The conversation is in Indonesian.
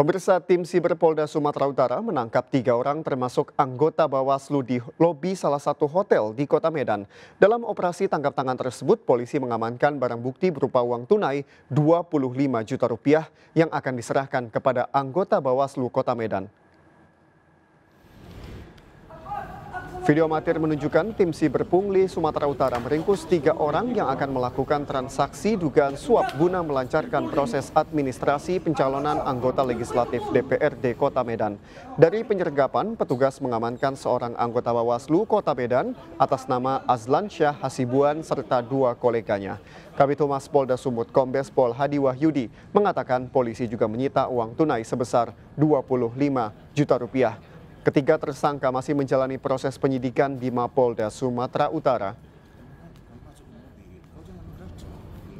Pemirsa tim siber Polda Sumatera Utara menangkap tiga orang termasuk anggota Bawaslu di lobi salah satu hotel di kota Medan. Dalam operasi tangkap tangan tersebut, polisi mengamankan barang bukti berupa uang tunai 25 juta rupiah yang akan diserahkan kepada anggota Bawaslu kota Medan. Video amatir menunjukkan tim pungli Sumatera Utara meringkus tiga orang yang akan melakukan transaksi dugaan suap guna melancarkan proses administrasi pencalonan anggota legislatif DPRD Kota Medan. Dari penyergapan, petugas mengamankan seorang anggota Bawaslu Kota Medan atas nama Azlan Syah Hasibuan serta dua koleganya. Kabit Humas Polda Sumut Kombes Pol Hadi Wahyudi mengatakan polisi juga menyita uang tunai sebesar 25 juta rupiah Ketiga tersangka masih menjalani proses penyidikan di Mapolda Sumatera Utara